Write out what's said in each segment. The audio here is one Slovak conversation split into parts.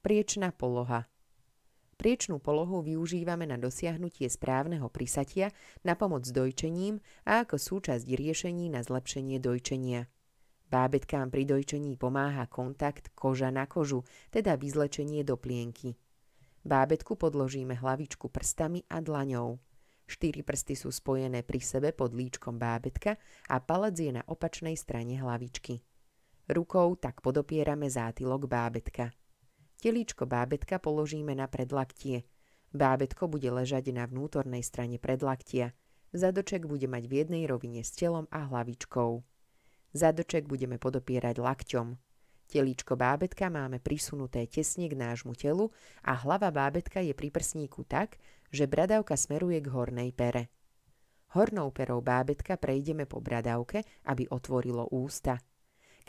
Priečná poloha Priečnú polohu využívame na dosiahnutie správneho prisatia, na pomoc s dojčením a ako súčasť riešení na zlepšenie dojčenia. Bábetkám pri dojčení pomáha kontakt koža na kožu, teda vyzlečenie do plienky. Bábetku podložíme hlavičku prstami a dlaňou. Štyri prsty sú spojené pri sebe pod líčkom bábetka a palec je na opačnej strane hlavičky. Rukou tak podopierame zátylok bábetka. Telíčko bábetka položíme na predlaktie. Bábetko bude ležať na vnútornej strane predlaktia. Zadoček bude mať v jednej rovine s telom a hlavičkou. Zadoček budeme podopierať lakťom. Telíčko bábetka máme prisunuté tesne k nášmu telu a hlava bábetka je pri prsníku tak, že bradavka smeruje k hornej pere. Hornou perou bábetka prejdeme po bradavke, aby otvorilo ústa –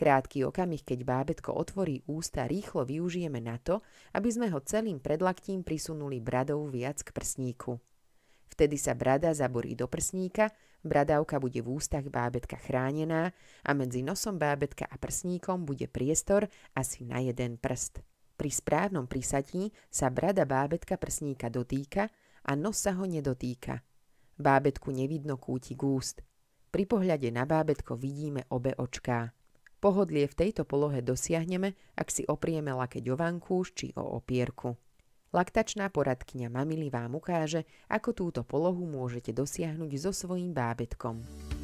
Krátky okamih, keď bábetko otvorí ústa, rýchlo využijeme na to, aby sme ho celým predlaktím prisunuli bradou viac k prsníku. Vtedy sa brada zaborí do prsníka, bradavka bude v ústach bábetka chránená a medzi nosom bábetka a prsníkom bude priestor asi na jeden prst. Pri správnom prisatí sa brada bábetka prsníka dotýka a nos sa ho nedotýka. Bábetku nevidno kúti gúst. Pri pohľade na bábetko vidíme obe očká. Pohodlie v tejto polohe dosiahneme, ak si oprieme lakeť o vankúš či o opierku. Laktačná poradkyňa Mamily vám ukáže, ako túto polohu môžete dosiahnuť so svojím bábetkom.